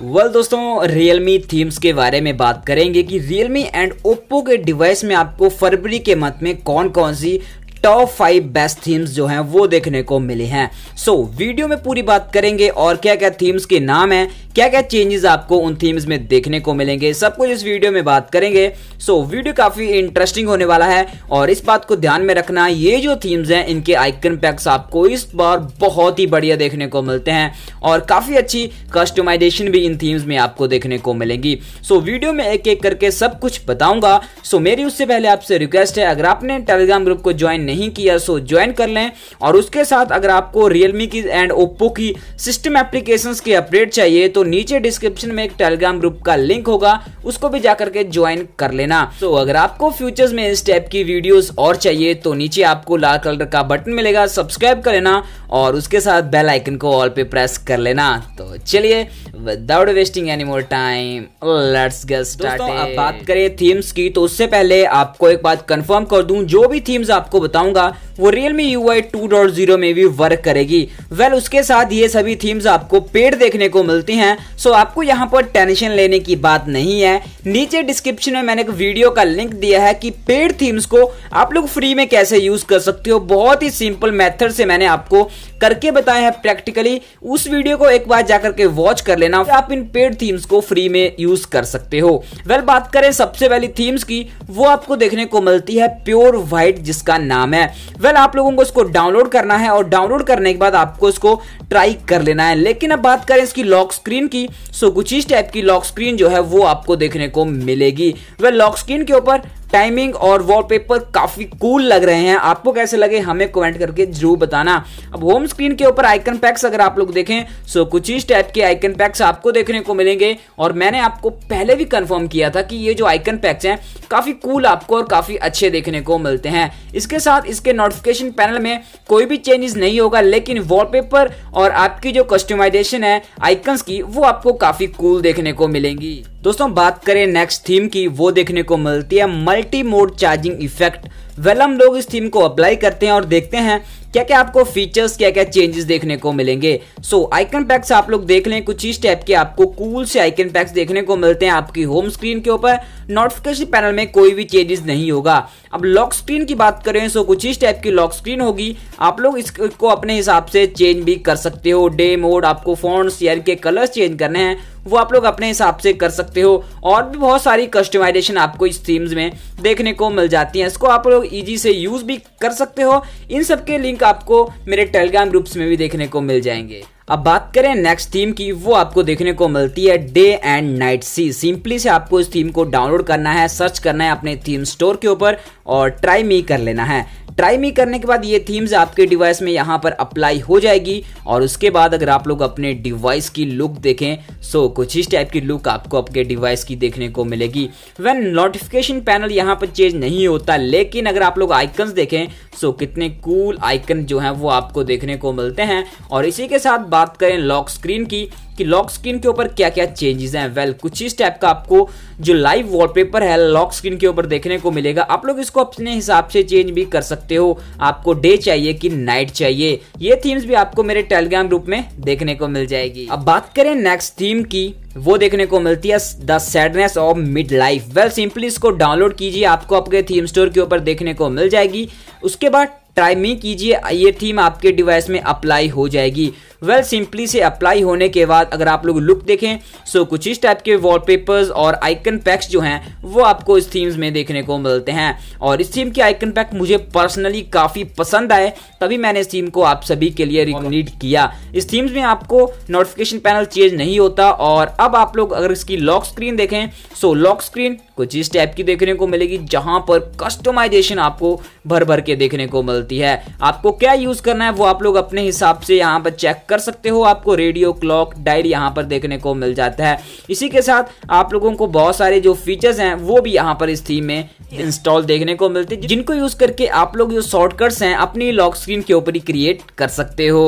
वल दोस्तों Realme themes के बारे में बात करेंगे कि रियलमी एंड ओप्पो के डिवाइस में आपको फरवरी के मंथ में कौन कौन सी टॉप फाइव बेस्ट थीम्स जो हैं वो देखने को मिले हैं सो so, वीडियो में पूरी बात करेंगे और क्या क्या थीम्स के नाम हैं क्या क्या चेंजेस आपको उन थीम्स में देखने को मिलेंगे सब कुछ इस वीडियो में बात करेंगे सो so, वीडियो काफी इंटरेस्टिंग होने वाला है और इस बात को ध्यान में रखना ये जो थीम्स हैं इनके आइकन पैक्स आपको इस बार बहुत ही बढ़िया देखने को मिलते हैं और काफी अच्छी कस्टमाइजेशन भी इन थीम्स में आपको देखने को मिलेंगी सो so, वीडियो में एक एक करके सब कुछ बताऊंगा सो so, मेरी उससे पहले आपसे रिक्वेस्ट है अगर आपने टेलीग्राम ग्रुप को ज्वाइन नहीं किया सो ज्वाइन कर लें और उसके साथ अगर आपको रियलमी की एंड ओप्पो की सिस्टम एप्लीकेशन की अपडेट चाहिए तो नीचे डिस्क्रिप्शन में एक टेलीग्राम ग्रुप का लिंक होगा उसको भी जाकर के ज्वाइन कर लेना तो अगर आपको फ्यूचर्स में इस टाइप की वीडियोस और चाहिए तो नीचे आपको लाल कलर का बटन मिलेगा सब्सक्राइब कर लेना और उसके साथ बेल आइकन को ऑल पे प्रेस कर लेना तो चलिए without wasting any more time let's get started अब बात करें थीम्स की तो उससे पहले आपको एक बात कंफर्म कर दूं जो भी थीम्स आपको बताऊंगा वो Realme UI 2.0 में भी वर्क करेगी वेल well, उसके साथ ये सभी थीम्स आपको पेड देखने को मिलती हैं सो आपको यहाँ पर टेंशन लेने की बात नहीं है नीचे डिस्क्रिप्शन में मैंने एक वीडियो का लिंक दिया है कि पेड थीम्स को आप लोग फ्री में कैसे यूज कर सकते हो बहुत ही सिंपल मेथड से मैंने आपको करके बताया है प्रैक्टिकली उस वीडियो को एक बार जाकर के वॉच कर लेना आप इन पेड थीम्स को फ्री में यूज कर सकते हो वेल well, बात करें सबसे पहली थीम्स की वो आपको देखने को मिलती है प्योर व्हाइट जिसका नाम है वेल well, आप लोगों को इसको डाउनलोड करना है और डाउनलोड करने के बाद आपको इसको ट्राई कर लेना है लेकिन अब बात करें इसकी लॉक स्क्रीन स्क्रीन की सो कुछ इस टाइप की लॉक स्क्रीन जो है वो आपको देखने को मिलेगी वह लॉक स्क्रीन के ऊपर टाइमिंग और वॉलपेपर काफी कूल लग रहे हैं आपको कैसे लगे हमें कमेंट करके जरूर बताना अब होम स्क्रीन के ऊपर आइकन पैक्स अगर आप लोग देखें सो कुछ इस टाइप के आइकन पैक्स आपको देखने को मिलेंगे और मैंने आपको पहले भी कंफर्म किया था कि ये जो आइकन पैक्स हैं काफी कूल आपको और काफी अच्छे देखने को मिलते हैं इसके साथ इसके नोटिफिकेशन पैनल में कोई भी चेंजेस नहीं होगा लेकिन वॉलपेपर और आपकी जो कस्टमाइजेशन है आइकन्स की वो आपको काफी कूल देखने को मिलेंगी दोस्तों बात करें नेक्स्ट थीम की वो देखने को मिलती है multi mode charging effect well हम लोग इस थीम को अप्लाई करते हैं और देखते हैं क्या क्या आपको फीचर्स क्या क्या चेंजेस देखने को मिलेंगे सो आइकन पैक्स आप लोग देख लें कुछ इस टाइप के आपको कूल से आइकन पैक्स देखने को मिलते हैं आपकी होम स्क्रीन के ऊपर नोटिफिकेशन पैनल में कोई भी चेंजेस नहीं होगा अब लॉक स्क्रीन की बात करें सो कुछ इस टाइप की लॉक स्क्रीन होगी आप लोग इसको अपने हिसाब से चेंज भी कर सकते हो डे मोड आपको फोन यानी के कलर्स चेंज करने हैं वो आप लोग अपने हिसाब से कर सकते हो और भी बहुत सारी कस्टमाइजेशन आपको इस थीम्स में देखने को मिल जाती हैं इसको आप लोग इजी से यूज़ भी कर सकते हो इन सब के लिंक आपको मेरे टेलीग्राम ग्रुप्स में भी देखने को मिल जाएंगे अब बात करें नेक्स्ट थीम की वो आपको देखने को मिलती है day and night see simply से आपको इस थीम को डाउनलोड करना है सर्च करना है अपने थीम स्टोर के ऊपर और ट्राई मी कर लेना है ट्राई मी करने के बाद ये थीम्स आपके डिवाइस में यहाँ पर अप्लाई हो जाएगी और उसके बाद अगर आप लोग अपने डिवाइस की लुक देखें सो so, कुछ इस टाइप की लुक आपको आपके डिवाइस की देखने को मिलेगी वेन नोटिफिकेशन पैनल यहाँ पर चेंज नहीं होता लेकिन अगर आप लोग आइकन्स देखें सो so, कितने कूल cool आइकन जो हैं वो आपको देखने को मिलते हैं और इसी के साथ बात करें लॉक स्क्रीन की कि लॉक स्क्रीन के ऊपर क्या क्या चेंजेस हैं वेल well, कुछ इस टाइप का आपको जो लाइव वॉलपेपर है लॉक स्क्रीन के ऊपर देखने को मिलेगा आप लोग इसको अपने हिसाब से चेंज भी कर सकते हो आपको डे चाहिए कि नाइट चाहिए ये थीम्स भी आपको मेरे टेलीग्राम ग्रुप में देखने को मिल जाएगी अब बात करें नेक्स्ट थीम की वो देखने को मिलती है the sadness of mid life well simply इसको डाउनलोड कीजिए आपको आपके थीम स्टोर के ऊपर देखने को मिल जाएगी उसके बाद ट्राई मी कीजिए ये थीम आपके डिवाइस में अप्लाई हो जाएगी वेल well, सिंपली से अप्लाई होने के बाद अगर आप लोग लुक देखें सो कुछ इस टाइप के वॉलपेपर्स और आइकन पैक्स जो हैं वो आपको इस थीम्स में देखने को मिलते हैं और इस थीम के आइकन पैक मुझे पर्सनली काफ़ी पसंद आए तभी मैंने इस थीम को आप सभी के लिए रिकमेंड किया इस थीम्स में आपको नोटिफिकेशन पैनल चेंज नहीं होता और अब आप लोग अगर इसकी लॉक स्क्रीन देखें सो लॉक स्क्रीन कुछ इस टाइप की देखने को मिलेगी जहां पर कस्टमाइजेशन आपको भर भर के देखने को मिलता होती है आपको क्या यूज करना है वो आप लोग अपने हिसाब से यहाँ पर चेक कर सकते हो आपको रेडियो क्लॉक डायल यहाँ पर देखने को मिल जाता है इसी के साथ आप लोगों को बहुत सारे जो फीचर्स हैं वो भी यहाँ पर इस थीम में इंस्टॉल देखने को मिलते हैं जिनको यूज करके आप लोग जो शॉर्टकट्स हैं अपनी लॉक स्क्रीन के ऊपर ही क्रिएट कर सकते हो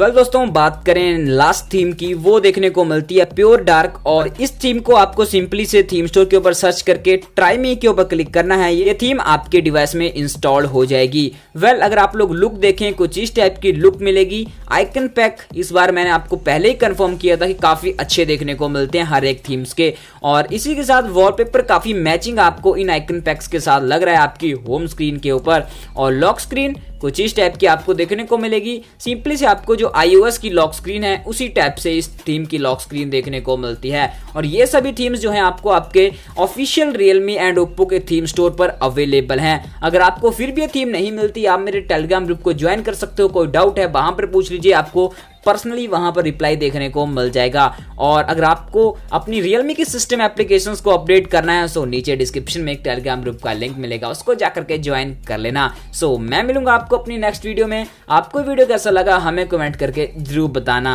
वेल दोस्तों बात करें लास्ट थीम की वो देखने को मिलती है प्योर डार्क और इस थीम को आपको सिंपली से थीम स्टोर के ऊपर सर्च करके ट्राई मी के ऊपर क्लिक करना है ये थीम आपके डिवाइस में इंस्टॉल हो जाएगी वेल अगर आप लोग लुक देखें कुछ इस टाइप की लुक मिलेगी आइकन पैक इस बार मैंने आपको पहले ही कंफर्म किया था कि काफ़ी अच्छे देखने को मिलते हैं हर एक थीम्स के और इसी के साथ वॉलपेपर काफ़ी मैचिंग आपको इन आइकन पैक्स के साथ लग रहा है आपकी होम स्क्रीन के ऊपर और लॉक स्क्रीन कुछ इस टाइप की आपको देखने को मिलेगी सिंपली से आपको जो आईओएस की लॉक स्क्रीन है उसी टाइप से इस थीम की लॉक स्क्रीन देखने को मिलती है और ये सभी थीम्स जो हैं आपको आपके ऑफिशियल रियलमी एंड ओप्पो के थीम स्टोर पर अवेलेबल हैं अगर आपको फिर भी ये थीम नहीं मिलती आप मेरे टेलीग्राम ग्रुप को ज्वाइन कर सकते हो कोई डाउट है वहां पर पूछ लीजिए आपको पर्सनली वहां पर रिप्लाई देखने को मिल जाएगा और अगर आपको अपनी रियलमी की सिस्टम एप्लीकेशंस को अपडेट करना है सो नीचे डिस्क्रिप्शन में एक टेलीग्राम ग्रुप का लिंक मिलेगा उसको जाकर के ज्वाइन कर लेना सो मैं मिलूंगा आपको अपनी नेक्स्ट वीडियो में आपको वीडियो कैसा लगा हमें कमेंट करके जरूर बताना